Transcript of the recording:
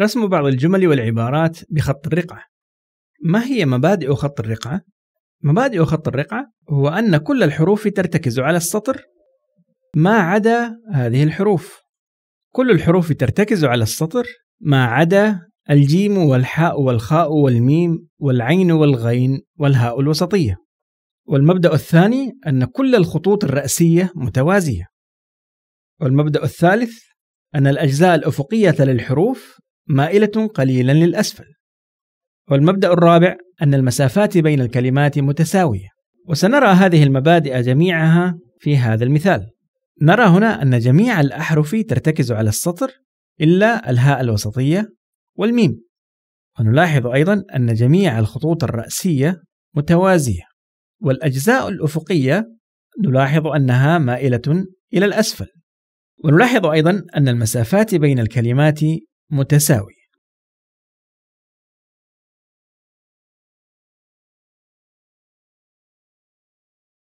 رسم بعض الجمل والعبارات بخط الرقعة ما هي مبادئ خط الرقعة؟ مبادئ خط الرقعة هو أن كل الحروف ترتكز على السطر ما عدا هذه الحروف كل الحروف ترتكز على السطر ما عدا الجيم والحاء والخاء والميم والعين والغين والهاء الوسطية والمبدأ الثاني أن كل الخطوط الرأسية متوازية والمبدأ الثالث أن الأجزاء الأفقية للحروف مائلة قليلا للأسفل. والمبدأ الرابع أن المسافات بين الكلمات متساوية، وسنرى هذه المبادئ جميعها في هذا المثال. نرى هنا أن جميع الأحرف ترتكز على السطر إلا الهاء الوسطية والميم. ونلاحظ أيضا أن جميع الخطوط الرأسية متوازية، والأجزاء الأفقية نلاحظ أنها مائلة إلى الأسفل. ونلاحظ أيضا أن المسافات بين الكلمات متساوية